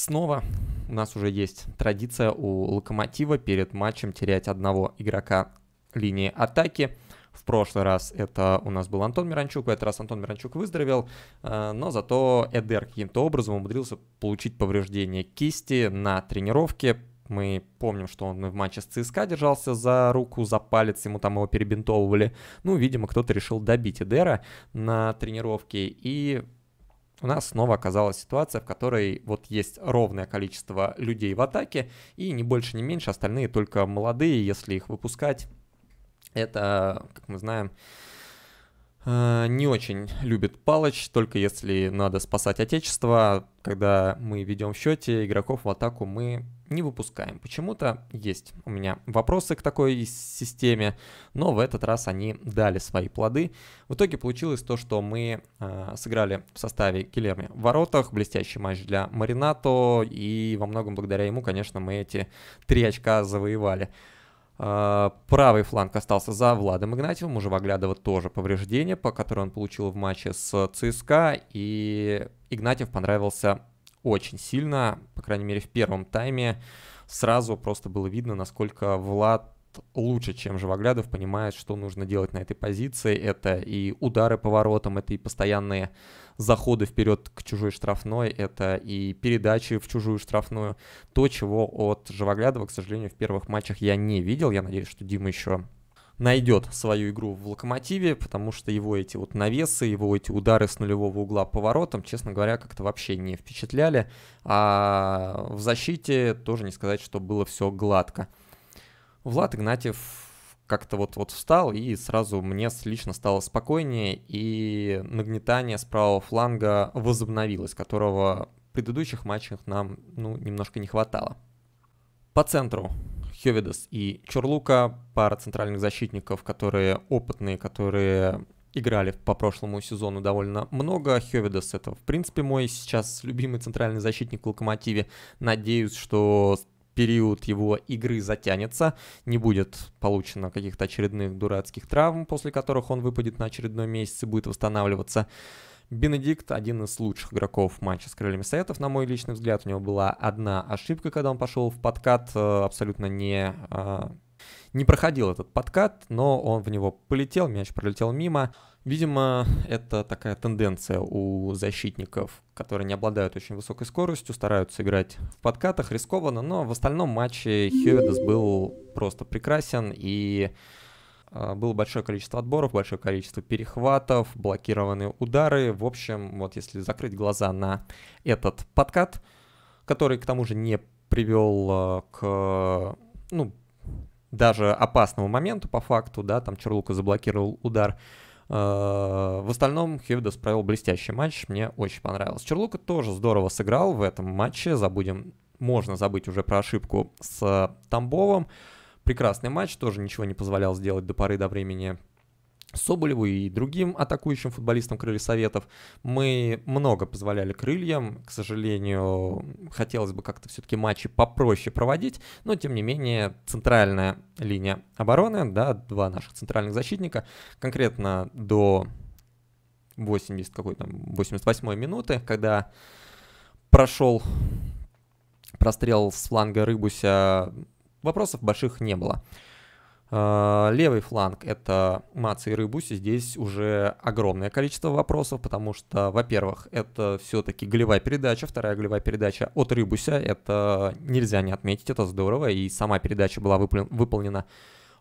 Снова у нас уже есть традиция у Локомотива перед матчем терять одного игрока линии атаки. В прошлый раз это у нас был Антон Миранчук, в этот раз Антон Миранчук выздоровел, э, но зато Эдер каким-то образом умудрился получить повреждение кисти на тренировке. Мы помним, что он в матче с ЦСКА держался за руку, за палец, ему там его перебинтовывали. Ну, видимо, кто-то решил добить Эдера на тренировке, и у нас снова оказалась ситуация, в которой вот есть ровное количество людей в атаке, и не больше, не меньше, остальные только молодые, если их выпускать, это, как мы знаем, Э, не очень любит Палыч, только если надо спасать Отечество. Когда мы ведем в счете, игроков в атаку мы не выпускаем. Почему-то есть у меня вопросы к такой системе, но в этот раз они дали свои плоды. В итоге получилось то, что мы э, сыграли в составе Келерми в воротах, блестящий матч для Маринато, и во многом благодаря ему, конечно, мы эти три очка завоевали. А, правый фланг остался за Владом Игнатьевым, уже Ваглядова тоже повреждение, по которому он получил в матче с ЦСКА, и Игнатьев понравился очень сильно, по крайней мере в первом тайме сразу просто было видно, насколько Влад лучше, чем Живоглядов, понимает, что нужно делать на этой позиции. Это и удары по воротам, это и постоянные заходы вперед к чужой штрафной, это и передачи в чужую штрафную. То, чего от Живоглядова, к сожалению, в первых матчах я не видел. Я надеюсь, что Дима еще найдет свою игру в «Локомотиве», потому что его эти вот навесы, его эти удары с нулевого угла поворотом, честно говоря, как-то вообще не впечатляли. А в защите тоже не сказать, что было все гладко. Влад Игнатьев как-то вот, вот встал, и сразу мне лично стало спокойнее, и нагнетание с правого фланга возобновилось, которого в предыдущих матчах нам ну, немножко не хватало. По центру Хеведес и Чурлука, пара центральных защитников, которые опытные, которые играли по прошлому сезону довольно много. Хеведес это, в принципе, мой сейчас любимый центральный защитник в Локомотиве. Надеюсь, что период его игры затянется, не будет получено каких-то очередных дурацких травм, после которых он выпадет на очередной месяц и будет восстанавливаться. Бенедикт один из лучших игроков матча с крыльями советов, на мой личный взгляд. У него была одна ошибка, когда он пошел в подкат, э, абсолютно не э, не проходил этот подкат, но он в него полетел, мяч пролетел мимо. Видимо, это такая тенденция у защитников, которые не обладают очень высокой скоростью, стараются играть в подкатах рискованно, но в остальном матче Хьюидес был просто прекрасен и а, было большое количество отборов, большое количество перехватов, блокированные удары. В общем, вот если закрыть глаза на этот подкат, который к тому же не привел а, к ну, даже опасному моменту по факту, да, там Черлука заблокировал удар. Э, в остальном Хевда справил блестящий матч, мне очень понравилось. Черлука тоже здорово сыграл в этом матче, забудем, можно забыть уже про ошибку с Тамбовым. Прекрасный матч, тоже ничего не позволял сделать до поры до времени Соболеву и другим атакующим футболистам крылья советов. Мы много позволяли крыльям. К сожалению, хотелось бы как-то все-таки матчи попроще проводить, но тем не менее центральная линия обороны, да, два наших центральных защитника, конкретно до 80 какой там 88 минуты, когда прошел прострел с фланга Рыбуся, вопросов больших не было. Э, левый фланг — это Маца и Рыбуси. Здесь уже огромное количество вопросов, потому что, во-первых, это все-таки голевая передача. Вторая голевая передача от Рыбуся. Это нельзя не отметить, это здорово. И сама передача была выполнена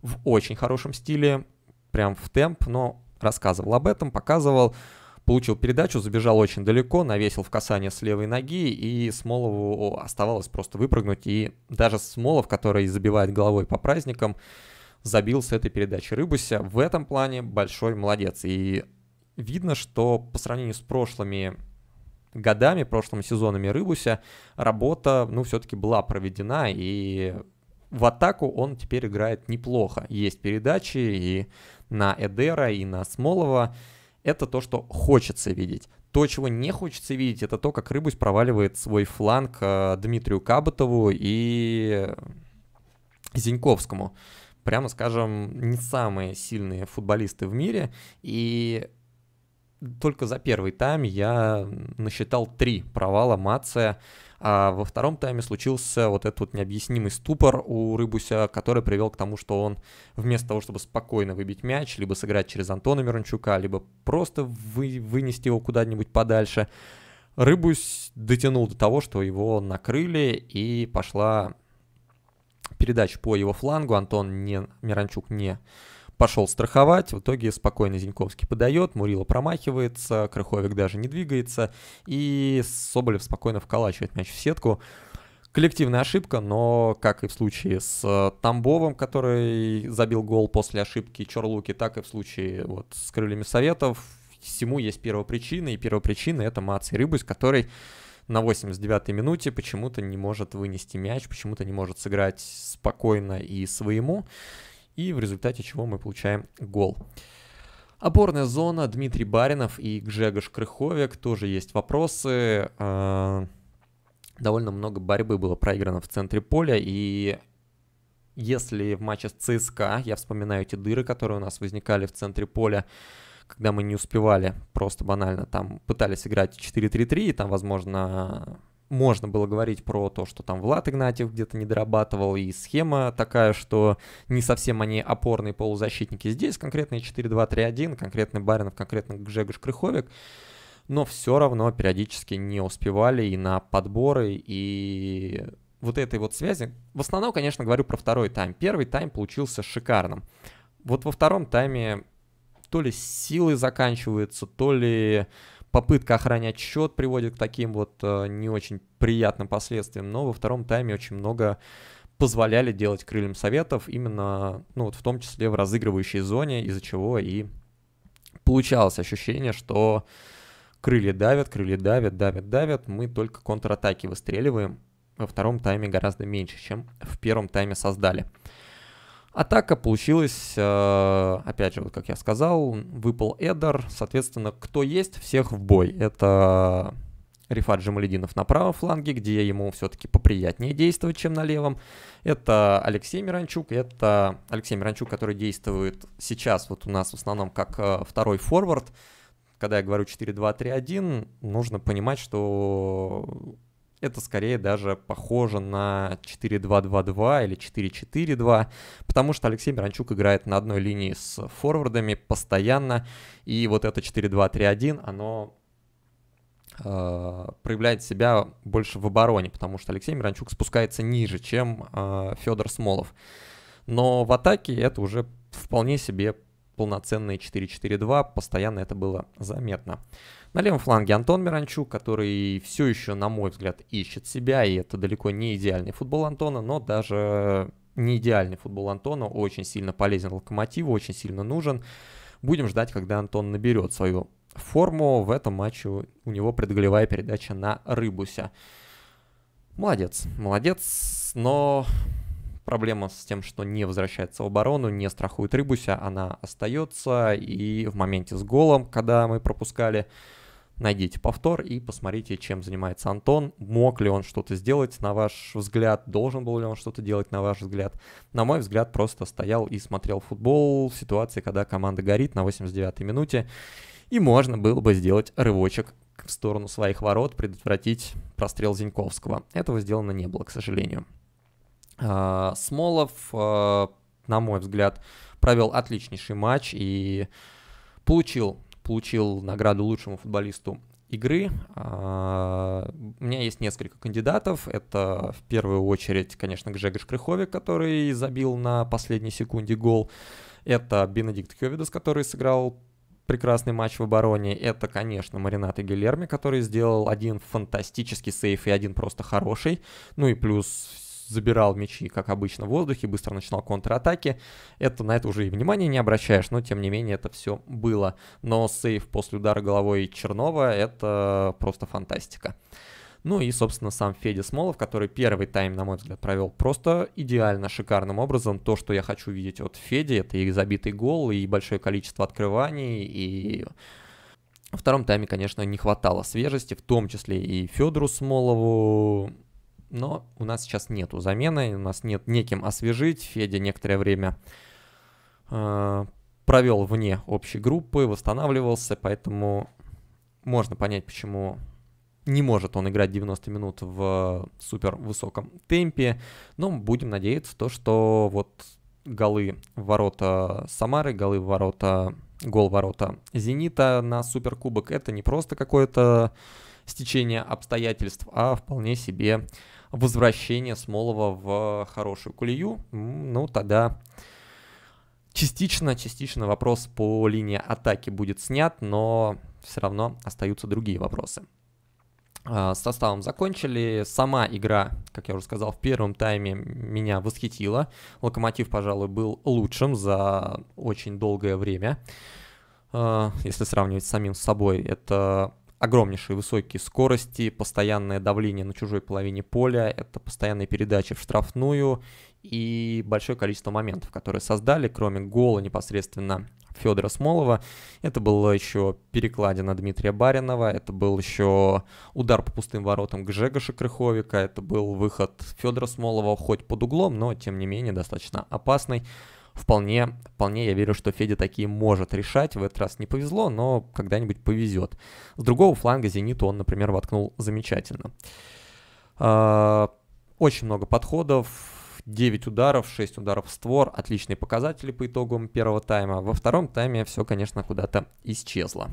в очень хорошем стиле, прям в темп, но рассказывал об этом, показывал. Получил передачу, забежал очень далеко, навесил в касание с левой ноги, и Смолову оставалось просто выпрыгнуть. И даже Смолов, который забивает головой по праздникам, забил с этой передачи. Рыбуся в этом плане большой молодец. И видно, что по сравнению с прошлыми годами, прошлыми сезонами Рыбуся, работа, ну, все-таки была проведена, и в атаку он теперь играет неплохо. Есть передачи и на Эдера, и на Смолова. Это то, что хочется видеть. То, чего не хочется видеть, это то, как Рыбусь проваливает свой фланг э, Дмитрию Кабатову и Зиньковскому прямо скажем, не самые сильные футболисты в мире. И только за первый тайм я насчитал три провала Мация, а во втором тайме случился вот этот вот необъяснимый ступор у Рыбуся, который привел к тому, что он вместо того, чтобы спокойно выбить мяч, либо сыграть через Антона Мирончука, либо просто вы, вынести его куда-нибудь подальше, Рыбусь дотянул до того, что его накрыли, и пошла передач по его флангу. Антон не, Миранчук не пошел страховать. В итоге спокойно Зиньковский подает, Мурило промахивается, Крыховик даже не двигается. И Соболев спокойно вколачивает мяч в сетку. Коллективная ошибка, но как и в случае с э, Тамбовым, который забил гол после ошибки Чорлуки, так и в случае вот, с Крыльями Советов, всему есть первопричина, и первопричина — это Мац и Рыбус, который на 89-й минуте почему-то не может вынести мяч, почему-то не может сыграть спокойно и своему, и в результате чего мы получаем гол. Опорная зона, Дмитрий Баринов и Гжегош Крыховик, тоже есть вопросы. А, довольно много борьбы было проиграно в центре поля, и если в матче с ЦСКА, я вспоминаю эти дыры, которые у нас возникали в центре поля, когда мы не успевали, просто банально там пытались играть 4-3-3, и там, возможно, можно было говорить про то, что там Влад Игнатьев где-то не дорабатывал, и схема такая, что не совсем они опорные полузащитники. Здесь конкретные 4-2-3-1, конкретный Баринов, конкретно Жегош Крыховик, но все равно периодически не успевали и на подборы, и вот этой вот связи. В основном, конечно, говорю про второй тайм. Первый тайм получился шикарным. Вот во втором тайме то ли силы заканчиваются, то ли попытка охранять счет приводит к таким вот э, не очень приятным последствиям. Но во втором тайме очень много позволяли делать крыльям советов именно, ну вот в том числе в разыгрывающей зоне, из-за чего и получалось ощущение, что крылья давят, крылья давят, давят, давят, мы только контратаки выстреливаем. Во втором тайме гораздо меньше, чем в первом тайме создали. Атака получилась, э, опять же, вот как я сказал, выпал Эдер, соответственно, кто есть, всех в бой. Это Рифат Джамалединов на правом фланге, где ему все-таки поприятнее действовать, чем на левом. Это Алексей Миранчук, это Алексей Миранчук, который действует сейчас вот у нас в основном как э, второй форвард. Когда я говорю 4-2-3-1, нужно понимать, что это скорее даже похоже на 4-2-2-2 или 4-4-2, потому что Алексей Миранчук играет на одной линии с форвардами постоянно, и вот это 4-2-3-1, оно э, проявляет себя больше в обороне, потому что Алексей Миранчук спускается ниже, чем э, Федор Смолов. Но в атаке это уже вполне себе полноценные 4-4-2, постоянно это было заметно. На левом фланге Антон Миранчук, который все еще, на мой взгляд, ищет себя, и это далеко не идеальный футбол Антона, но даже не идеальный футбол Антона очень сильно полезен Локомотиву, очень сильно нужен. Будем ждать, когда Антон наберет свою форму. В этом матче у него предголевая передача на Рыбуся. Молодец, молодец, но проблема с тем, что не возвращается в оборону, не страхует Рыбуся, она остается, и в моменте с голом, когда мы пропускали найдите повтор и посмотрите, чем занимается Антон. Мог ли он что-то сделать, на ваш взгляд? Должен был ли он что-то делать, на ваш взгляд? На мой взгляд, просто стоял и смотрел футбол в ситуации, когда команда горит на 89-й минуте. И можно было бы сделать рывочек в сторону своих ворот, предотвратить прострел Зиньковского. Этого сделано не было, к сожалению. А, Смолов, а, на мой взгляд, провел отличнейший матч и получил получил награду лучшему футболисту игры. А, у меня есть несколько кандидатов. Это в первую очередь, конечно, Гжегош Крыховик, который забил на последней секунде гол. Это Бенедикт Хевидас, который сыграл прекрасный матч в обороне. Это, конечно, Маринато Гилерми, который сделал один фантастический сейф и один просто хороший. Ну и плюс забирал мячи, как обычно, в воздухе, быстро начинал контратаки. Это на это уже и внимания не обращаешь, но тем не менее это все было. Но сейв после удара головой Чернова — это просто фантастика. Ну и, собственно, сам Федя Смолов, который первый тайм, на мой взгляд, провел просто идеально, шикарным образом. То, что я хочу видеть от Феди, это и забитый гол, и большое количество открываний, и во втором тайме, конечно, не хватало свежести, в том числе и Федору Смолову но у нас сейчас нету замены, у нас нет неким освежить. Федя некоторое время э, провел вне общей группы, восстанавливался, поэтому можно понять, почему не может он играть 90 минут в супер высоком темпе. Но будем надеяться, то, что вот голы в ворота Самары, голы в ворота, гол в ворота Зенита на суперкубок это не просто какое-то стечение обстоятельств, а вполне себе возвращение Смолова в хорошую кулию, ну тогда частично, частично вопрос по линии атаки будет снят, но все равно остаются другие вопросы. А, с составом закончили. Сама игра, как я уже сказал, в первом тайме меня восхитила. Локомотив, пожалуй, был лучшим за очень долгое время. А, если сравнивать с самим собой, это огромнейшие высокие скорости, постоянное давление на чужой половине поля, это постоянные передачи в штрафную и большое количество моментов, которые создали, кроме гола непосредственно Федора Смолова. Это было еще перекладина Дмитрия Баринова, это был еще удар по пустым воротам Гжегоша Крыховика, это был выход Федора Смолова хоть под углом, но тем не менее достаточно опасный вполне, вполне я верю, что Федя такие может решать. В этот раз не повезло, но когда-нибудь повезет. С другого фланга Зениту он, например, воткнул замечательно. А, очень много подходов, 9 ударов, 6 ударов в створ. Отличные показатели по итогам первого тайма. Во втором тайме все, конечно, куда-то исчезло.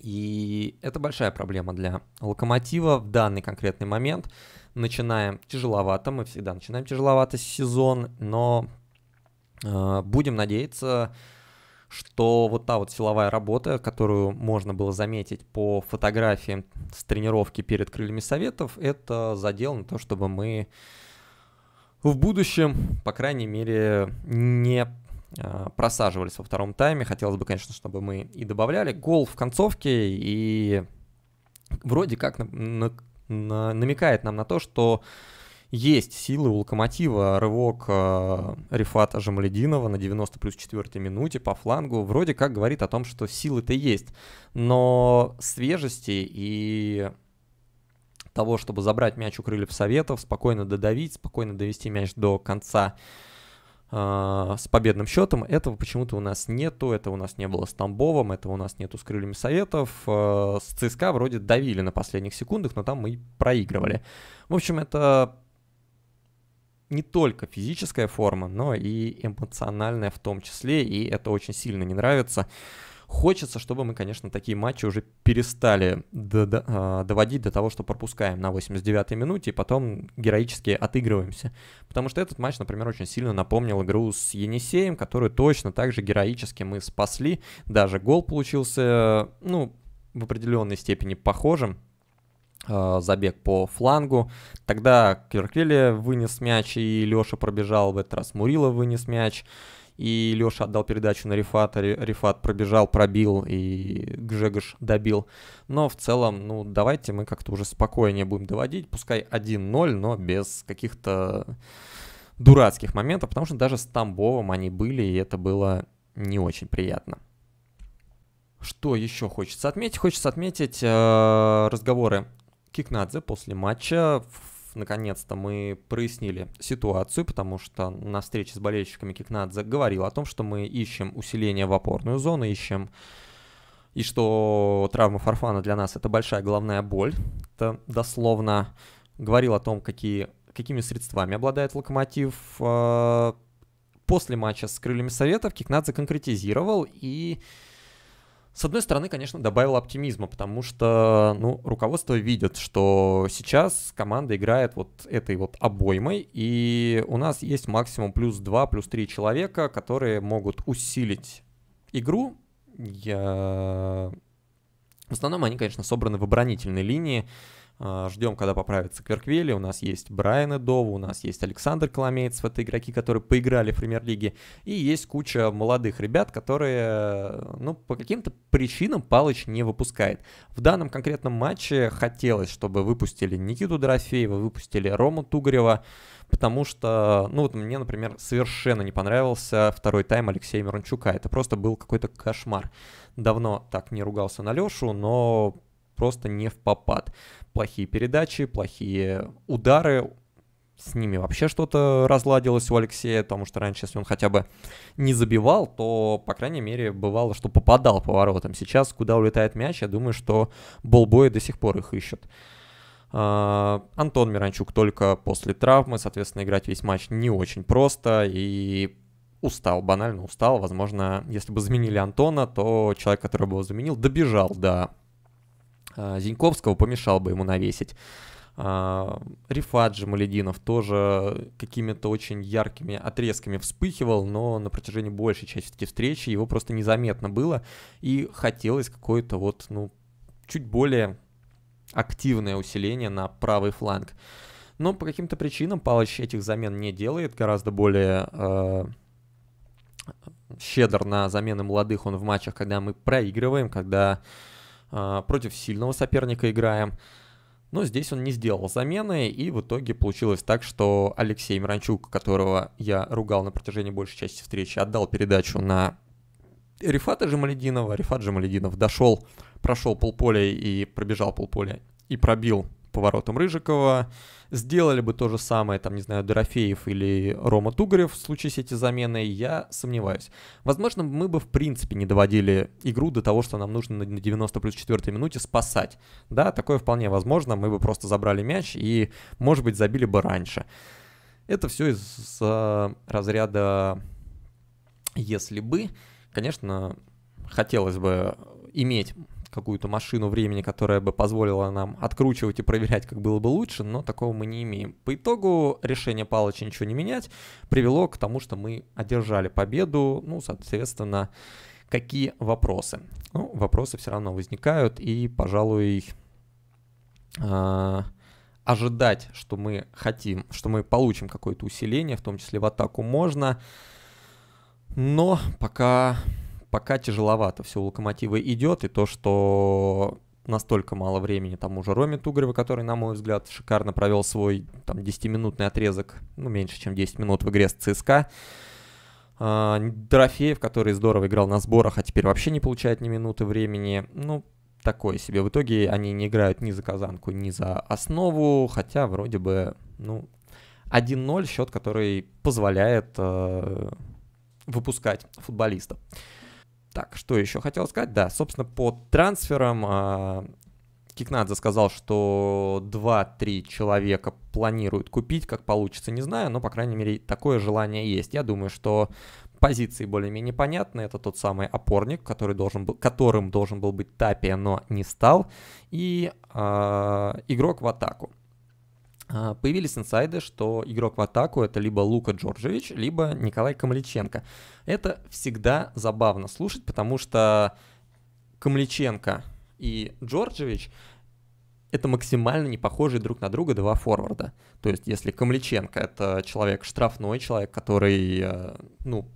И это большая проблема для Локомотива в данный конкретный момент. Начинаем тяжеловато, мы всегда начинаем тяжеловато сезон, но Э, будем надеяться, что вот та вот силовая работа, которую можно было заметить по фотографиям с тренировки перед крыльями советов, это задел на то, чтобы мы в будущем, по крайней мере, не э, просаживались во втором тайме. Хотелось бы, конечно, чтобы мы и добавляли гол в концовке, и вроде как на, на, на, намекает нам на то, что есть силы у Локомотива. Рывок э, Рифата Жамалединова на 90 плюс 4 минуте по флангу вроде как говорит о том, что силы-то есть. Но свежести и того, чтобы забрать мяч у крыльев Советов, спокойно додавить, спокойно довести мяч до конца э, с победным счетом. Этого почему-то у нас нету, это у нас не было с Тамбовым, этого у нас нету с крыльями Советов. Э, с ЦСКА вроде давили на последних секундах, но там мы проигрывали. В общем, это не только физическая форма, но и эмоциональная в том числе, и это очень сильно не нравится. Хочется, чтобы мы, конечно, такие матчи уже перестали до, до, а, доводить до того, что пропускаем на 89-й минуте и потом героически отыгрываемся. Потому что этот матч, например, очень сильно напомнил игру с Енисеем, которую точно так же героически мы спасли. Даже гол получился, ну, в определенной степени похожим, Э, забег по флангу. Тогда Кверквили вынес мяч, и Леша пробежал. В этот раз Мурила вынес мяч. И Леша отдал передачу на Рифата, Рифат пробежал, пробил, и Гжегош добил. Но в целом, ну, давайте мы как-то уже спокойнее будем доводить. Пускай 1-0, но без каких-то дурацких моментов, потому что даже с Тамбовым они были, и это было не очень приятно. Что еще хочется отметить? Хочется отметить э, разговоры Кикнадзе после матча наконец-то мы прояснили ситуацию, потому что на встрече с болельщиками Кикнадзе говорил о том, что мы ищем усиление в опорную зону, ищем и что травма Фарфана для нас это большая головная боль. Это дословно говорил о том, какие, какими средствами обладает Локомотив. Э, после матча с Крыльями Советов Кикнадзе конкретизировал и с одной стороны, конечно, добавил оптимизма, потому что ну, руководство видит, что сейчас команда играет вот этой вот обоймой, и у нас есть максимум плюс 2, плюс 3 человека, которые могут усилить игру. Я... В основном они, конечно, собраны в оборонительной линии, а, Ждем, когда поправится Кверквели. У нас есть Брайан Эдова, у нас есть Александр Коломейцев. Это игроки, которые поиграли в премьер-лиге. И есть куча молодых ребят, которые, ну, по каким-то причинам Палыч не выпускает. В данном конкретном матче хотелось, чтобы выпустили Никиту Дорофеева, выпустили Рому Тугарева, потому что, ну, вот мне, например, совершенно не понравился второй тайм Алексея Мирончука. Это просто был какой-то кошмар. Давно так не ругался на Лешу, но просто не в попад. Плохие передачи, плохие удары, с ними вообще что-то разладилось у Алексея, потому что раньше, если он хотя бы не забивал, то, по крайней мере, бывало, что попадал по воротам. Сейчас, куда улетает мяч, я думаю, что болбои до сих пор их ищут. А, Антон Миранчук только после травмы, соответственно, играть весь матч не очень просто, и устал, банально устал. Возможно, если бы заменили Антона, то человек, который бы его заменил, добежал до а, Зиньковского помешал бы ему навесить. А, Рифаджи Малединов тоже какими-то очень яркими отрезками вспыхивал, но на протяжении большей части встречи его просто незаметно было, и хотелось какое-то вот, ну, чуть более активное усиление на правый фланг. Но по каким-то причинам Палыч этих замен не делает, гораздо более э, щедр на замены молодых он в матчах, когда мы проигрываем, когда а, против сильного соперника играем. Но здесь он не сделал замены, и в итоге получилось так, что Алексей Миранчук, которого я ругал на протяжении большей части встречи, отдал передачу на Рифата Жамалединова. Рифат Жамалединов дошел, прошел полполя и пробежал полполя и пробил поворотом Рыжикова. Сделали бы то же самое, там, не знаю, Дорофеев или Рома Тугарев в случае с эти замены, я сомневаюсь. Возможно, мы бы в принципе не доводили игру до того, что нам нужно на 90 плюс 4 минуте спасать. Да, такое вполне возможно, мы бы просто забрали мяч и, может быть, забили бы раньше. Это все из э, разряда «если бы». Конечно, хотелось бы иметь какую-то машину времени, которая бы позволила нам откручивать и проверять, как было бы лучше, но такого мы не имеем. По итогу решение Палыча ничего не менять привело к тому, что мы одержали победу, ну, соответственно, какие вопросы? Ну, вопросы все равно возникают, и, пожалуй, э, ожидать, что мы хотим, что мы получим какое-то усиление, в том числе в атаку можно, но пока пока тяжеловато все у Локомотива идет, и то, что настолько мало времени тому же Роме Тугреву, который, на мой взгляд, шикарно провел свой там 10-минутный отрезок, ну, меньше, чем 10 минут в игре с ЦСКА. А, Дорофеев, который здорово играл на сборах, а теперь вообще не получает ни минуты времени. Ну, такое себе. В итоге они не играют ни за казанку, ни за основу, хотя вроде бы, ну, 1-0 счет, который позволяет э, выпускать футболистов. Так, что еще хотел сказать? Да, собственно, по трансферам э, а, Кикнадзе сказал, что 2-3 человека планируют купить, как получится, не знаю, но, по крайней мере, такое желание есть. Я думаю, что позиции более-менее понятны. Это тот самый опорник, который должен был, которым должен был быть Тапия, но не стал. И э, игрок в атаку. А, появились инсайды, что игрок в атаку это либо Лука Джорджевич, либо Николай Камличенко. Это всегда забавно слушать, потому что Камличенко и Джорджевич это максимально не похожие друг на друга два форварда. То есть, если Камличенко это человек штрафной, человек, который, э, ну,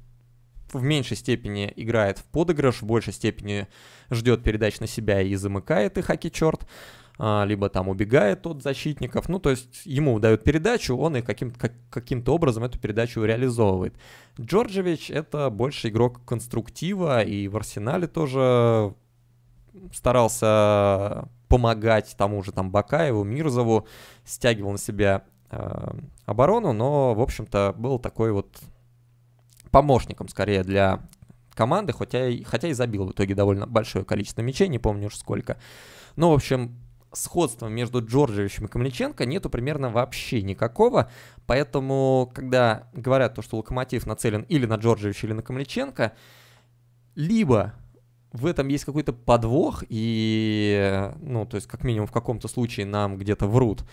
в меньшей степени играет в подыгрыш, в большей степени ждет передач на себя и замыкает их, хаки черт, а, либо там убегает от защитников. Ну, то есть ему дают передачу, он и каким, как, каким-то образом эту передачу реализовывает. Джорджевич — это больше игрок конструктива, и в арсенале тоже старался помогать тому же там Бакаеву, Мирзову, стягивал на себя э, оборону, но, в общем-то, был такой вот помощником скорее для команды, хотя хотя и забил в итоге довольно большое количество мячей, не помню уж сколько. Ну, в общем, сходства между Джорджевичем и Камличенко нету примерно вообще никакого, поэтому, когда говорят то, что Локомотив нацелен или на Джорджевича, или на Камличенко, либо в этом есть какой-то подвох, и, ну, то есть, как минимум, в каком-то случае нам где-то врут,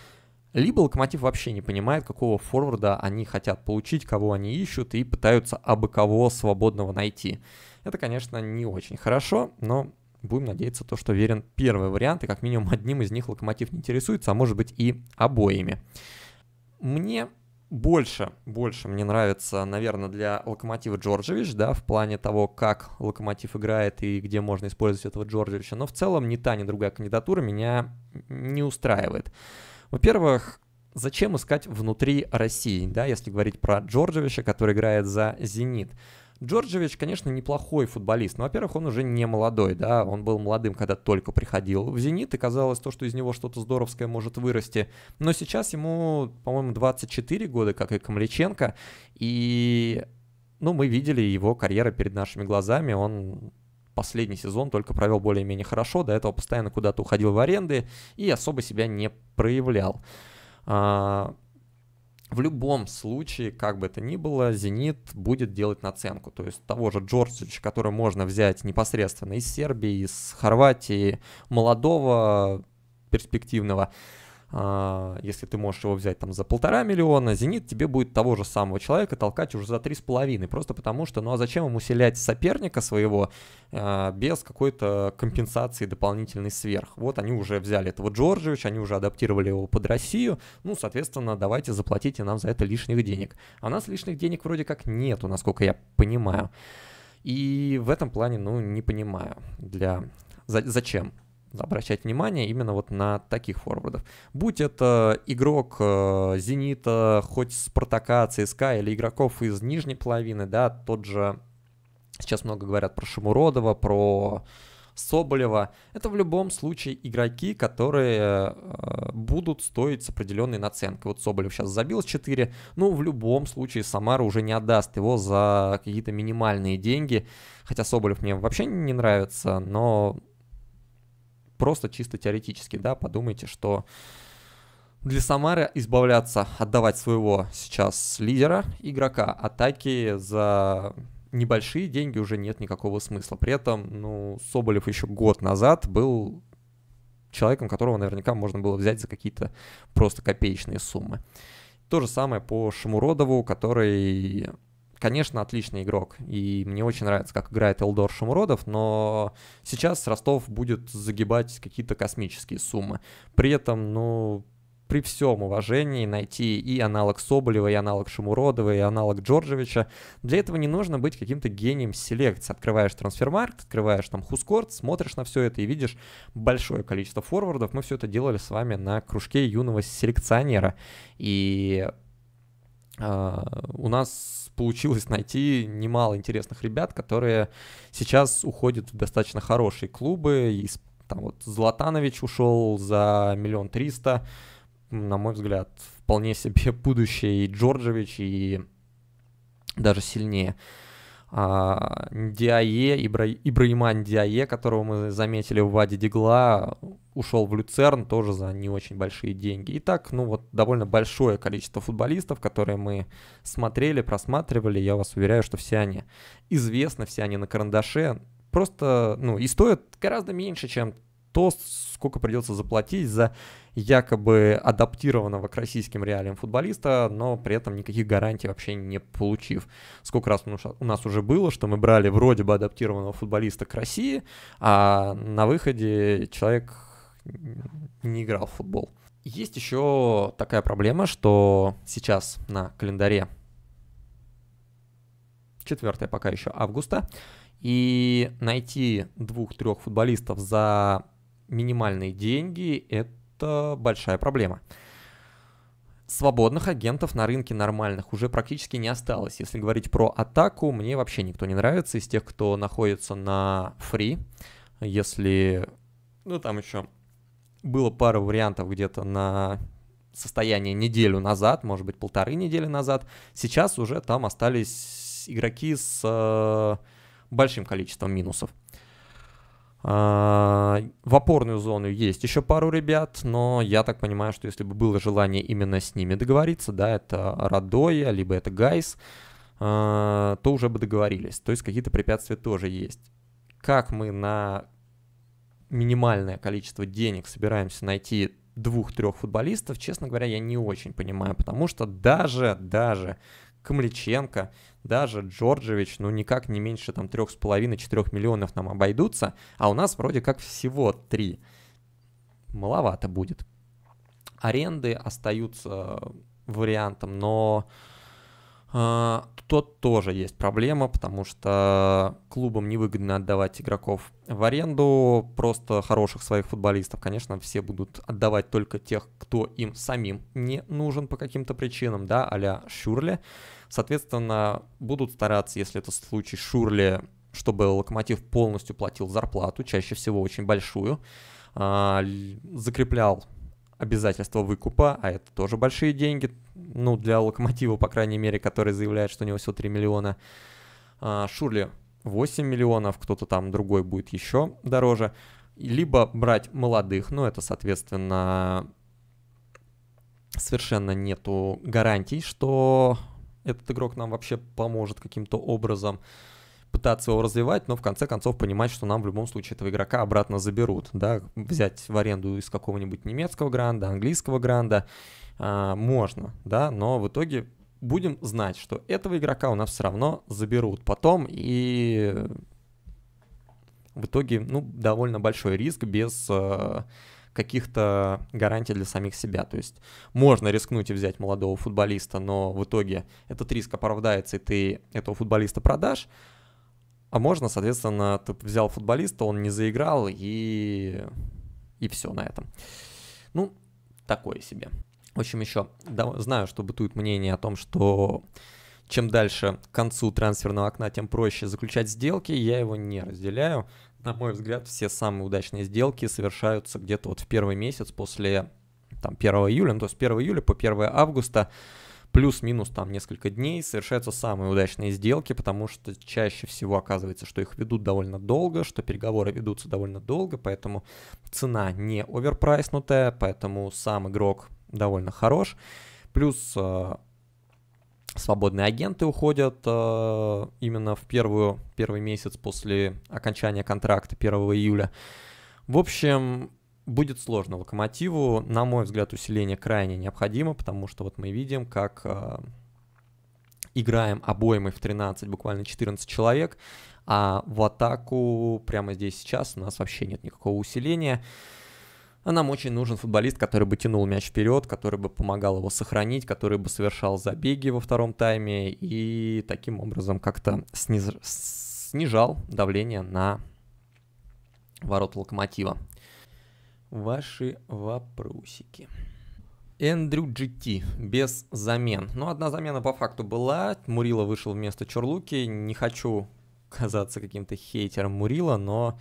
либо Локомотив вообще не понимает, какого форварда они хотят получить, кого они ищут, и пытаются абы кого свободного найти. Это, конечно, не очень хорошо, но будем надеяться, то, что верен первый вариант, и как минимум одним из них локомотив не интересуется, а может быть и обоими. Мне больше, больше мне нравится, наверное, для Локомотива Джорджевич, да, в плане того, как Локомотив играет и где можно использовать этого Джорджевича, но в целом ни та, ни другая кандидатура меня не устраивает. Во-первых, зачем искать внутри России, да, если говорить про Джорджевича, который играет за «Зенит»? Джорджевич, конечно, неплохой футболист, но, во-первых, он уже не молодой, да, он был молодым, когда только приходил в «Зенит», и казалось то, что из него что-то здоровское может вырасти, но сейчас ему, по-моему, 24 года, как и Камличенко, и, ну, мы видели его карьера перед нашими глазами, он последний сезон только провел более-менее хорошо, до этого постоянно куда-то уходил в аренды и особо себя не проявлял. А, в любом случае, как бы это ни было, «Зенит» будет делать наценку. То есть того же Джорджича, который можно взять непосредственно из Сербии, из Хорватии, молодого, перспективного – а, если ты можешь его взять там за полтора миллиона, «Зенит» тебе будет того же самого человека толкать уже за три с половиной, просто потому что, ну а зачем ему селять соперника своего а, без какой-то компенсации дополнительной сверх? Вот они уже взяли этого Джорджевича, они уже адаптировали его под Россию, ну, соответственно, давайте заплатите нам за это лишних денег. А у нас лишних денег вроде как нету, насколько я понимаю. И в этом плане, ну, не понимаю, для... За... Зачем? обращать внимание именно вот на таких форвардов. Будь это игрок э, «Зенита», хоть «Спартака», «ЦСКА» или игроков из нижней половины, да, тот же... Сейчас много говорят про Шамуродова, про Соболева. Это в любом случае игроки, которые э, будут стоить с определенной наценкой. Вот Соболев сейчас забил 4, Ну, в любом случае Самара уже не отдаст его за какие-то минимальные деньги. Хотя Соболев мне вообще не нравится, но просто чисто теоретически, да, подумайте, что для Самары избавляться, отдавать своего сейчас лидера, игрока, атаки за небольшие деньги уже нет никакого смысла. При этом, ну, Соболев еще год назад был человеком, которого наверняка можно было взять за какие-то просто копеечные суммы. То же самое по Шамуродову, который конечно, отличный игрок, и мне очень нравится, как играет Элдор Шумродов, но сейчас Ростов будет загибать какие-то космические суммы. При этом, ну, при всем уважении найти и аналог Соболева, и аналог Шамуродова, и аналог Джорджевича. Для этого не нужно быть каким-то гением селекции. Открываешь трансфермаркт, открываешь там хускорт, смотришь на все это и видишь большое количество форвардов. Мы все это делали с вами на кружке юного селекционера. И а, у нас получилось найти немало интересных ребят, которые сейчас уходят в достаточно хорошие клубы. И, там вот Златанович ушел за миллион триста, на мой взгляд, вполне себе будущее и Джорджевич, и даже сильнее. А, Диае, Ибра... Ибраиман Диае, которого мы заметили в Ваде Дигла, ушел в Люцерн тоже за не очень большие деньги. И так, ну вот, довольно большое количество футболистов, которые мы смотрели, просматривали. Я вас уверяю, что все они известны, все они на карандаше. Просто, ну, и стоят гораздо меньше, чем то, сколько придется заплатить за якобы адаптированного к российским реалиям футболиста, но при этом никаких гарантий вообще не получив. Сколько раз у нас уже было, что мы брали вроде бы адаптированного футболиста к России, а на выходе человек не играл в футбол. Есть еще такая проблема, что сейчас на календаре 4 пока еще августа, и найти двух-трех футболистов за минимальные деньги – это большая проблема. Свободных агентов на рынке нормальных уже практически не осталось. Если говорить про атаку, мне вообще никто не нравится из тех, кто находится на фри. Если, ну там еще было пару вариантов где-то на состояние неделю назад, может быть, полторы недели назад. Сейчас уже там остались игроки с э, большим количеством минусов. Э, в опорную зону есть еще пару ребят, но я так понимаю, что если бы было желание именно с ними договориться, да, это Радоя, либо это Гайс, э, то уже бы договорились. То есть какие-то препятствия тоже есть. Как мы на минимальное количество денег собираемся найти двух-трех футболистов, честно говоря, я не очень понимаю, потому что даже, даже Камличенко, даже Джорджевич, ну никак не меньше там 3,5-4 миллионов нам обойдутся, а у нас вроде как всего 3. Маловато будет. Аренды остаются вариантом, но а, тут тоже есть проблема, потому что клубам невыгодно отдавать игроков в аренду, просто хороших своих футболистов, конечно, все будут отдавать только тех, кто им самим не нужен по каким-то причинам, да, а-ля Шурле. Соответственно, будут стараться, если это случай Шурле, чтобы Локомотив полностью платил зарплату, чаще всего очень большую, а, закреплял обязательства выкупа, а это тоже большие деньги, ну, для Локомотива, по крайней мере, который заявляет, что у него всего 3 миллиона. А, Шурли 8 миллионов, кто-то там другой будет еще дороже. Либо брать молодых, ну, это, соответственно, совершенно нету гарантий, что этот игрок нам вообще поможет каким-то образом пытаться его развивать, но в конце концов понимать, что нам в любом случае этого игрока обратно заберут, да, взять в аренду из какого-нибудь немецкого гранда, английского гранда, а, можно, да, но в итоге будем знать, что этого игрока у нас все равно заберут потом, и в итоге, ну, довольно большой риск без а, каких-то гарантий для самих себя. То есть можно рискнуть и взять молодого футболиста, но в итоге этот риск оправдается, и ты этого футболиста продашь, а можно, соответственно, ты взял футболиста, он не заиграл, и, и все на этом. Ну, такое себе. В общем, еще да, знаю, что бытует мнение о том, что чем дальше к концу трансферного окна, тем проще заключать сделки. Я его не разделяю. На мой взгляд, все самые удачные сделки совершаются где-то вот в первый месяц после там, 1 июля, ну, то есть 1 июля по 1 августа плюс-минус там несколько дней совершаются самые удачные сделки, потому что чаще всего оказывается, что их ведут довольно долго, что переговоры ведутся довольно долго, поэтому цена не оверпрайснутая, поэтому сам игрок довольно хорош. Плюс э, свободные агенты уходят э, именно в первую, первый месяц после окончания контракта 1 июля. В общем, будет сложно. Локомотиву, на мой взгляд, усиление крайне необходимо, потому что вот мы видим, как э, играем обоймой в 13, буквально 14 человек, а в атаку прямо здесь сейчас у нас вообще нет никакого усиления. А нам очень нужен футболист, который бы тянул мяч вперед, который бы помогал его сохранить, который бы совершал забеги во втором тайме и таким образом как-то сниз... снижал давление на ворота локомотива ваши вопросики. Эндрю GT без замен. Ну, одна замена по факту была. Мурила вышел вместо Чурлуки. Не хочу казаться каким-то хейтером Мурила, но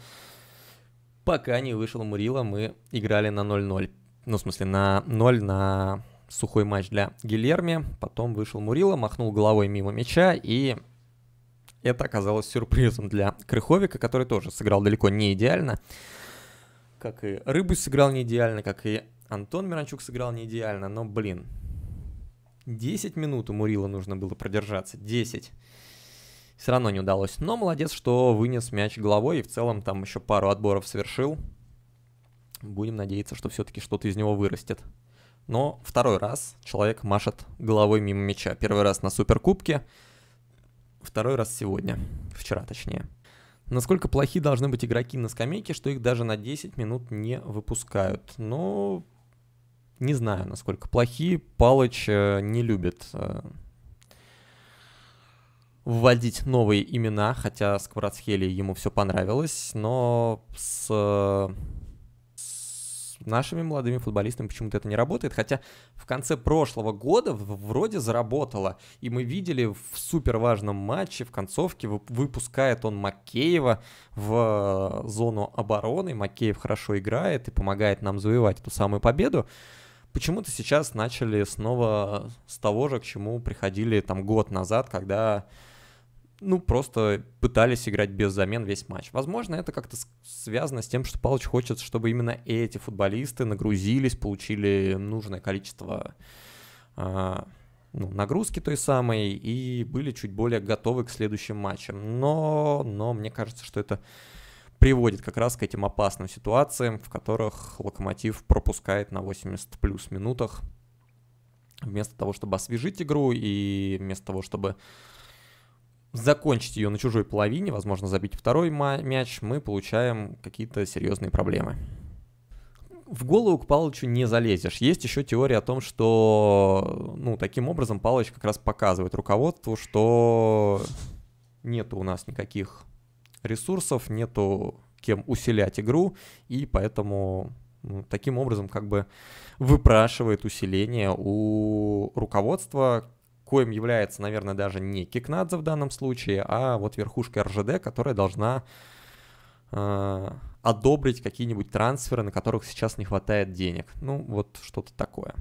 пока не вышел Мурила, мы играли на 0-0. Ну, в смысле, на 0 на сухой матч для Гильерми. Потом вышел Мурила, махнул головой мимо мяча, и это оказалось сюрпризом для Крыховика, который тоже сыграл далеко не идеально как и Рыбу сыграл не идеально, как и Антон Миранчук сыграл не идеально, но, блин, 10 минут у Мурила нужно было продержаться, 10. Все равно не удалось. Но молодец, что вынес мяч головой и в целом там еще пару отборов совершил. Будем надеяться, что все-таки что-то из него вырастет. Но второй раз человек машет головой мимо мяча. Первый раз на Суперкубке, второй раз сегодня, вчера точнее насколько плохи должны быть игроки на скамейке, что их даже на 10 минут не выпускают. Ну, не знаю, насколько плохи. Палыч э, не любит э, вводить новые имена, хотя с Кварацхели ему все понравилось, но с э, нашими молодыми футболистами почему-то это не работает, хотя в конце прошлого года вроде заработало, и мы видели в супер важном матче в концовке выпускает он Макеева в э, зону обороны, Макеев хорошо играет и помогает нам завоевать эту самую победу, почему-то сейчас начали снова с того же, к чему приходили там год назад, когда ну, просто пытались играть без замен весь матч. Возможно, это как-то связано с тем, что Палыч хочет, чтобы именно эти футболисты нагрузились, получили нужное количество э, ну, нагрузки той самой и были чуть более готовы к следующим матчам. Но, но мне кажется, что это приводит как раз к этим опасным ситуациям, в которых Локомотив пропускает на 80 плюс минутах. Вместо того, чтобы освежить игру и вместо того, чтобы закончить ее на чужой половине, возможно, забить второй мяч, мы получаем какие-то серьезные проблемы. В голову к Палычу не залезешь. Есть еще теория о том, что, ну, таким образом Палыч как раз показывает руководству, что нету у нас никаких ресурсов, нету кем усилять игру, и поэтому ну, таким образом как бы выпрашивает усиление у руководства, коим является, наверное, даже не Кикнадзе в данном случае, а вот верхушка РЖД, которая должна э, одобрить какие-нибудь трансферы, на которых сейчас не хватает денег. Ну, вот что-то такое.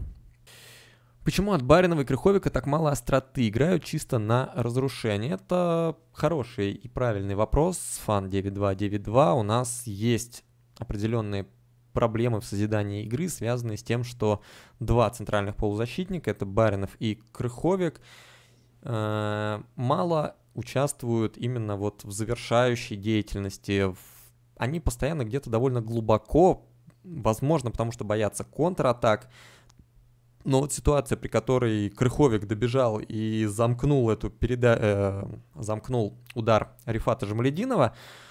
Почему от Баринова и Крыховика так мало остроты? Играют чисто на разрушение. Это хороший и правильный вопрос. Фан 9292. У нас есть определенные проблемы в созидании игры, связанные с тем, что два центральных полузащитника, это Баринов и Крыховик, э, мало участвуют именно вот в завершающей деятельности. Они постоянно где-то довольно глубоко, возможно, потому что боятся контратак, но вот ситуация, при которой Крыховик добежал и замкнул эту переда... э, замкнул удар Рифата Жамалединова, э,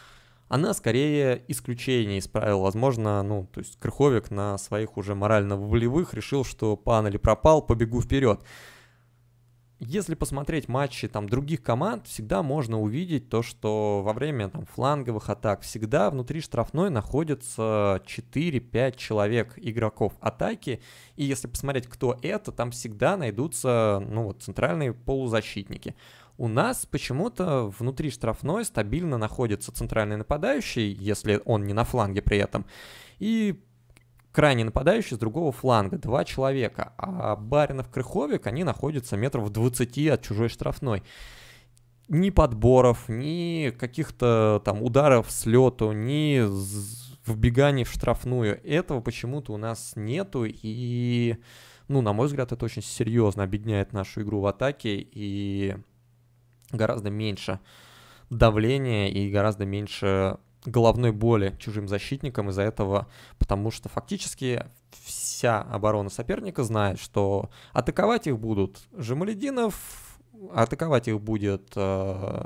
она скорее исключение из правил. Возможно, ну, то есть Крыховик на своих уже морально-волевых решил, что пан или пропал, побегу вперед. Если посмотреть матчи там других команд, всегда можно увидеть то, что во время там фланговых атак всегда внутри штрафной находятся 4-5 человек игроков атаки, и если посмотреть, кто это, там всегда найдутся ну вот центральные полузащитники. У нас почему-то внутри штрафной стабильно находится центральный нападающий, если он не на фланге при этом, и крайний нападающий с другого фланга, два человека, а Баринов, Крыховик, они находятся метров в 20 от чужой штрафной ни подборов, ни каких-то там ударов с лету, ни вбеганий в штрафную. Этого почему-то у нас нету, и, ну, на мой взгляд, это очень серьезно обедняет нашу игру в атаке, и гораздо меньше давления и гораздо меньше головной боли чужим защитникам из-за этого, потому что фактически вся оборона соперника знает, что атаковать их будут Жемалединов, атаковать их будет э,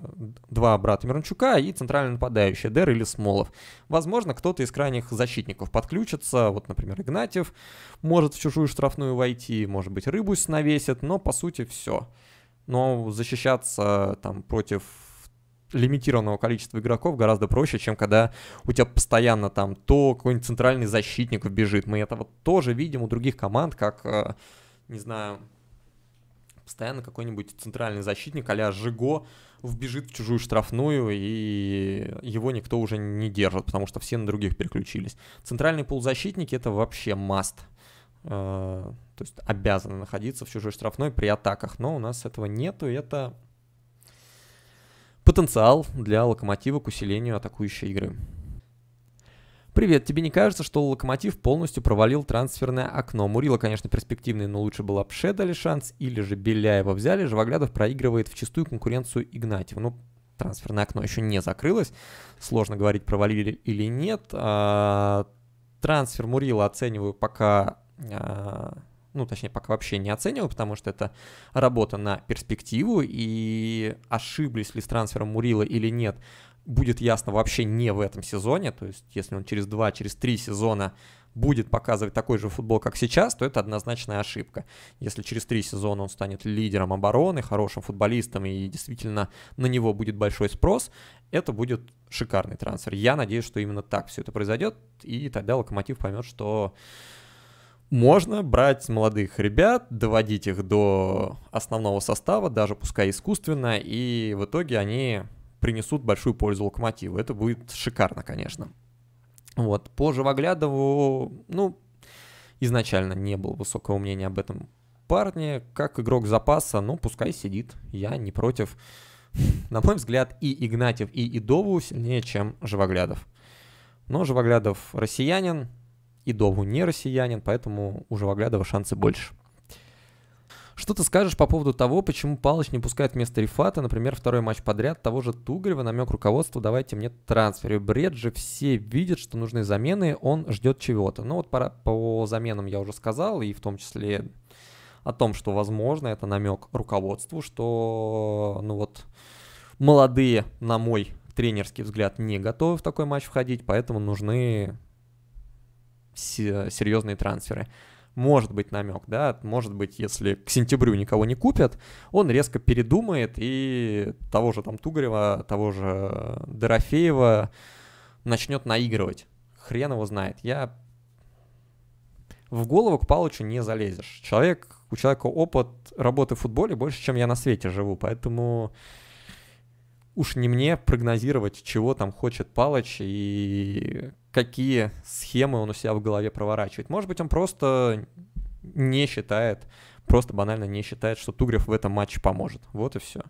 два брата Мирончука и центральный нападающий Дер или Смолов. Возможно, кто-то из крайних защитников подключится, вот, например, Игнатьев может в чужую штрафную войти, может быть, рыбу навесит, но по сути все но защищаться там против лимитированного количества игроков гораздо проще, чем когда у тебя постоянно там то какой-нибудь центральный защитник бежит. Мы этого тоже видим у других команд, как, э, не знаю, постоянно какой-нибудь центральный защитник а-ля Жиго вбежит в чужую штрафную, и его никто уже не держит, потому что все на других переключились. Центральные полузащитники — это вообще маст — а, то есть обязаны находиться в чужой штрафной при атаках, но у нас этого нету, и это потенциал для локомотива к усилению атакующей игры. Привет, тебе не кажется, что Локомотив полностью провалил трансферное окно? Мурила, конечно, перспективный, но лучше было Апше дали шанс, или же Беляева взяли, Живоглядов проигрывает в чистую конкуренцию Игнатьева. Ну, трансферное окно еще не закрылось, сложно говорить, провалили или нет. А, трансфер Мурила оцениваю пока а, ну, точнее, пока вообще не оценивал, потому что это работа на перспективу, и ошиблись ли с трансфером Мурила или нет, будет ясно вообще не в этом сезоне, то есть если он через два, через три сезона будет показывать такой же футбол, как сейчас, то это однозначная ошибка. Если через три сезона он станет лидером обороны, хорошим футболистом и действительно на него будет большой спрос, это будет шикарный трансфер. Я надеюсь, что именно так все это произойдет, и тогда Локомотив поймет, что можно брать молодых ребят, доводить их до основного состава, даже пускай искусственно, и в итоге они принесут большую пользу локомотиву. Это будет шикарно, конечно. Вот. По Живоглядову, ну, изначально не было высокого мнения об этом парне. Как игрок запаса, ну, пускай сидит, я не против. На мой взгляд, и Игнатьев, и Идову сильнее, чем Живоглядов. Но Живоглядов россиянин, и Дову не россиянин, поэтому у Живоглядова шансы больше. Что ты скажешь по поводу того, почему Палыч не пускает вместо Рифата, например, второй матч подряд того же Тугарева, намек руководству, давайте мне трансфер. И бред же все видят, что нужны замены, он ждет чего-то. Ну вот по, по заменам я уже сказал, и в том числе о том, что, возможно, это намек руководству, что, ну вот, молодые, на мой тренерский взгляд, не готовы в такой матч входить, поэтому нужны серьезные трансферы. Может быть намек, да, может быть, если к сентябрю никого не купят, он резко передумает и того же там Тугарева, того же Дорофеева начнет наигрывать. Хрен его знает. Я в голову к Палычу не залезешь. Человек, у человека опыт работы в футболе больше, чем я на свете живу, поэтому уж не мне прогнозировать, чего там хочет Палыч и какие схемы он у себя в голове проворачивает. Может быть, он просто не считает, просто банально не считает, что Тугрев в этом матче поможет. Вот и все.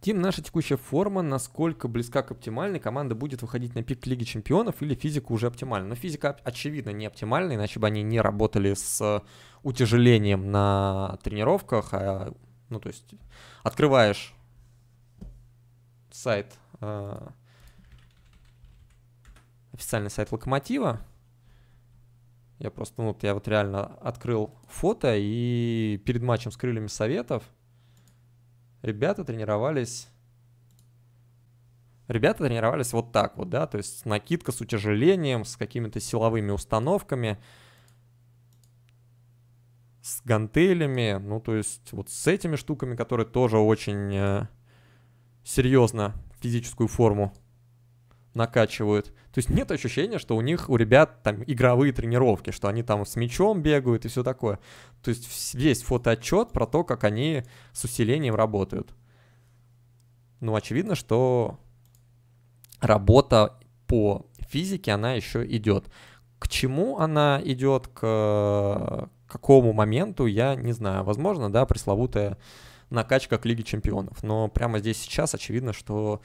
Тим, наша текущая форма, насколько близка к оптимальной, команда будет выходить на пик Лиги Чемпионов или физика уже оптимальна? Но ну, физика, очевидно, не оптимальна, иначе бы они не работали с э, утяжелением на тренировках. А, ну, то есть, открываешь сайт э, официальный сайт Локомотива. Я просто, ну, вот я вот реально открыл фото, и перед матчем с крыльями советов ребята тренировались... Ребята тренировались вот так вот, да, то есть накидка с утяжелением, с какими-то силовыми установками, с гантелями, ну, то есть вот с этими штуками, которые тоже очень э, серьезно физическую форму накачивают. То есть нет ощущения, что у них, у ребят там игровые тренировки, что они там с мячом бегают и все такое. То есть весь фотоотчет про то, как они с усилением работают. Ну, очевидно, что работа по физике, она еще идет. К чему она идет, к какому моменту, я не знаю. Возможно, да, пресловутая накачка к Лиге Чемпионов. Но прямо здесь сейчас очевидно, что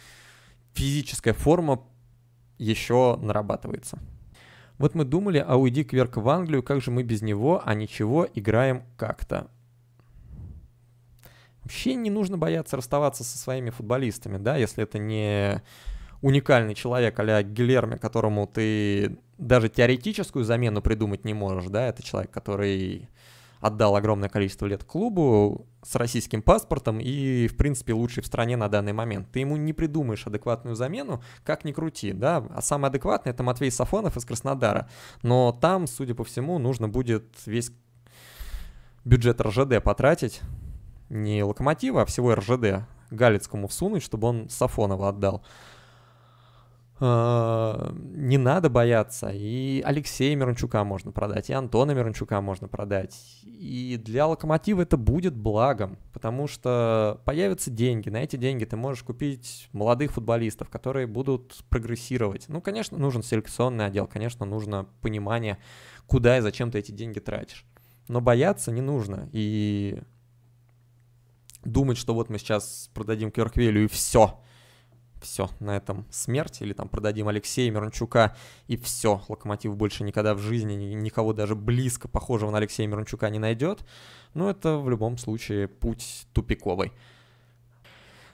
физическая форма еще нарабатывается. Вот мы думали, а уйди кверк в Англию, как же мы без него, а ничего, играем как-то. Вообще не нужно бояться расставаться со своими футболистами, да, если это не уникальный человек а-ля Гильерме, которому ты даже теоретическую замену придумать не можешь, да, это человек, который отдал огромное количество лет клубу с российским паспортом и, в принципе, лучший в стране на данный момент. Ты ему не придумаешь адекватную замену, как ни крути, да. А самый адекватный — это Матвей Сафонов из Краснодара. Но там, судя по всему, нужно будет весь бюджет РЖД потратить, не локомотива, а всего РЖД Галицкому всунуть, чтобы он Сафонова отдал. Э, не надо бояться. И Алексея Мирончука можно продать, и Антона Мирончука можно продать. И для Локомотива это будет благом, потому что появятся деньги. На эти деньги ты можешь купить молодых футболистов, которые будут прогрессировать. Ну, конечно, нужен селекционный отдел, конечно, нужно понимание, куда и зачем ты эти деньги тратишь. Но бояться не нужно. И думать, что вот мы сейчас продадим Кверквелю и все – все, на этом смерть, или там продадим Алексея Мирончука, и все, Локомотив больше никогда в жизни никого даже близко похожего на Алексея Мирончука не найдет, но это в любом случае путь тупиковый.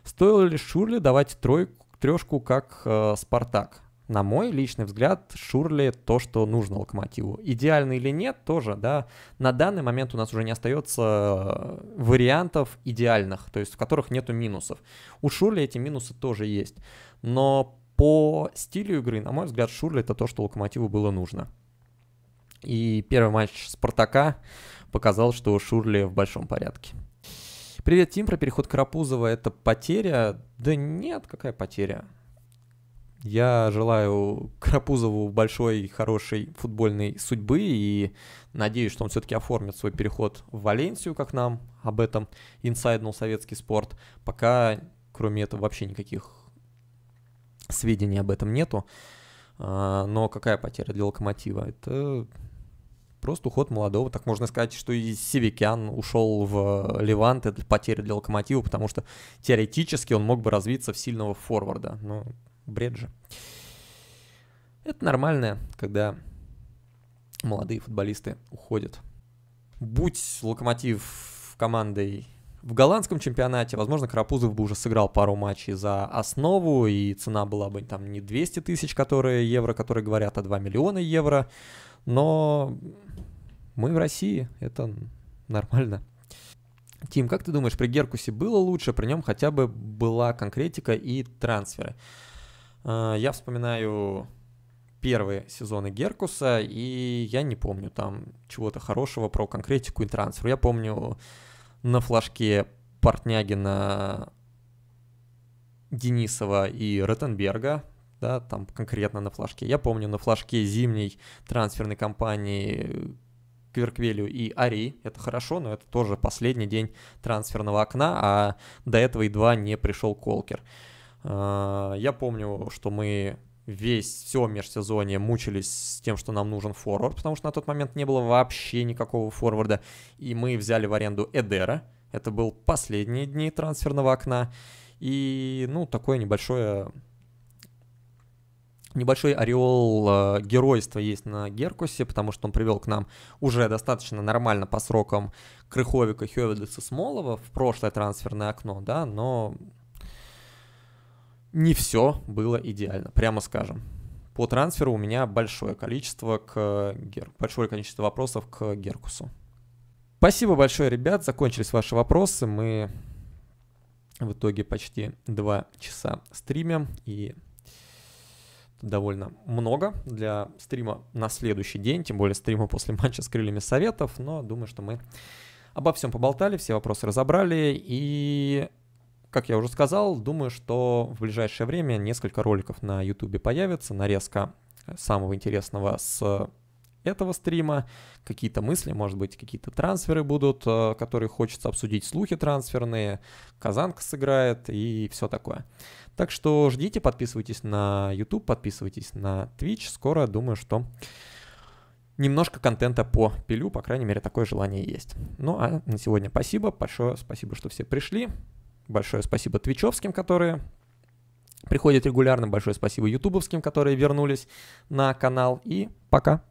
Стоило ли Шурли давать тройку, трешку как э, Спартак? на мой личный взгляд, Шурли то, что нужно Локомотиву. Идеально или нет, тоже, да. На данный момент у нас уже не остается э, вариантов идеальных, то есть в которых нету минусов. У Шурли эти минусы тоже есть. Но по стилю игры, на мой взгляд, Шурли это то, что Локомотиву было нужно. И первый матч Спартака показал, что Шурли в большом порядке. Привет, Тим, про переход Карапузова это потеря? Да нет, какая потеря? Я желаю Крапузову большой, хорошей футбольной судьбы и надеюсь, что он все-таки оформит свой переход в Валенсию, как нам об этом инсайднул советский спорт. Пока, кроме этого, вообще никаких сведений об этом нету. А, но какая потеря для Локомотива? Это просто уход молодого. Так можно сказать, что и Севикян ушел в Левант, это потеря для Локомотива, потому что теоретически он мог бы развиться в сильного форварда. Но ну, бред же. Это нормально, когда молодые футболисты уходят. Будь Локомотив командой в голландском чемпионате, возможно, Карапузов бы уже сыграл пару матчей за основу, и цена была бы там не 200 тысяч которые, евро, которые говорят, а 2 миллиона евро. Но мы в России, это нормально. Тим, как ты думаешь, при Геркусе было лучше, при нем хотя бы была конкретика и трансферы? Э, я вспоминаю первые сезоны Геркуса, и я не помню там чего-то хорошего про конкретику и трансфер. Я помню на флажке Портнягина, Денисова и Ротенберга, да, там конкретно на флажке. Я помню на флажке зимней трансферной кампании Кверквелю и Ари. Это хорошо, но это тоже последний день трансферного окна, а до этого едва не пришел Колкер. А, я помню, что мы весь все межсезонье мучились с тем, что нам нужен форвард, потому что на тот момент не было вообще никакого форварда. И мы взяли в аренду Эдера. Это был последние дни трансферного окна. И, ну, такое небольшое небольшой ореол э, геройства есть на Геркусе, потому что он привел к нам уже достаточно нормально по срокам Крыховика, Хёвидлица, Смолова в прошлое трансферное окно, да, но не все было идеально, прямо скажем. По трансферу у меня большое количество, к Гер... большое количество вопросов к Геркусу. Спасибо большое, ребят. Закончились ваши вопросы. Мы в итоге почти два часа стримим и довольно много для стрима на следующий день, тем более стрима после матча с крыльями советов, но думаю, что мы обо всем поболтали, все вопросы разобрали и как я уже сказал, думаю, что в ближайшее время несколько роликов на YouTube появится, нарезка э, самого интересного с э, этого стрима, какие-то мысли, может быть, какие-то трансферы будут, э, которые хочется обсудить, слухи трансферные, Казанка сыграет и все такое. Так что ждите, подписывайтесь на YouTube, подписывайтесь на Twitch, скоро, думаю, что немножко контента по пилю, по крайней мере, такое желание есть. Ну а на сегодня спасибо, большое спасибо, что все пришли, Большое спасибо твичевским, которые приходят регулярно. Большое спасибо ютубовским, которые вернулись на канал. И пока.